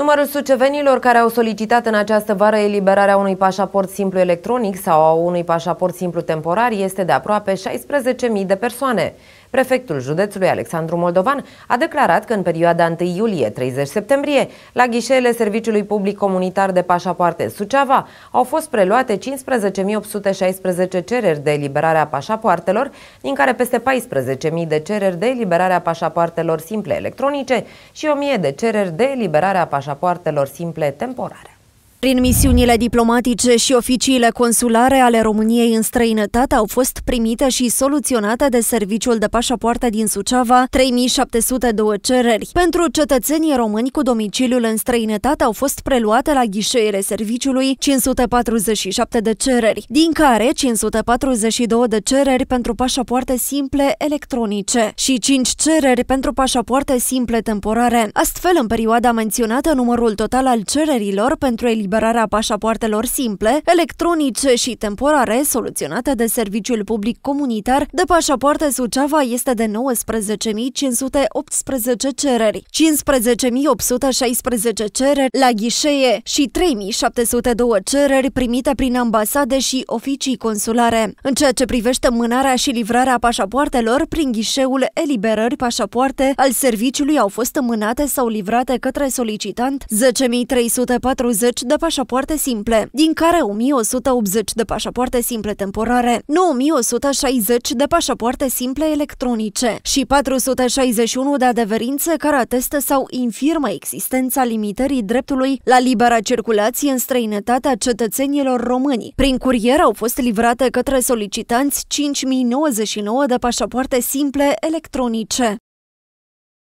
Numărul sucevenilor care au solicitat în această vară eliberarea unui pașaport simplu electronic sau a unui pașaport simplu temporar este de aproape 16.000 de persoane. Prefectul județului Alexandru Moldovan a declarat că în perioada 1 iulie-30 septembrie, la ghișeele Serviciului Public Comunitar de Pașapoarte Suceava, au fost preluate 15.816 cereri de eliberare a pașapoartelor, din care peste 14.000 de cereri de eliberare a pașapoartelor simple electronice și 1.000 de cereri de eliberare a pașapoartelor simple temporare. Prin misiunile diplomatice și oficiile consulare ale României în străinătate au fost primite și soluționate de Serviciul de Pașapoarte din Suceava 3702 cereri. Pentru cetățenii români cu domiciliul în străinătate au fost preluate la ghișeile serviciului 547 de cereri, din care 542 de cereri pentru pașapoarte simple electronice și 5 cereri pentru pașapoarte simple temporare. Astfel, în perioada menționată, numărul total al cererilor pentru eliminare eliberarea pașapoartelor simple, electronice și temporare, soluționate de Serviciul Public Comunitar, de pașapoarte Suceava este de 19.518 cereri, 15.816 cereri la ghișeie și 3.702 cereri primite prin ambasade și oficii consulare. În ceea ce privește mânarea și livrarea pașapoartelor, prin ghișeul eliberări pașapoarte al serviciului au fost mânate sau livrate către solicitant 10.340 de pașapoarte simple, din care 1180 de pașapoarte simple temporare, 9160 de pașapoarte simple electronice și 461 de adeverințe care atestă sau infirmă existența limitării dreptului la libera circulație în străinătatea cetățenilor români. Prin curier au fost livrate către solicitanți 5099 de pașapoarte simple electronice.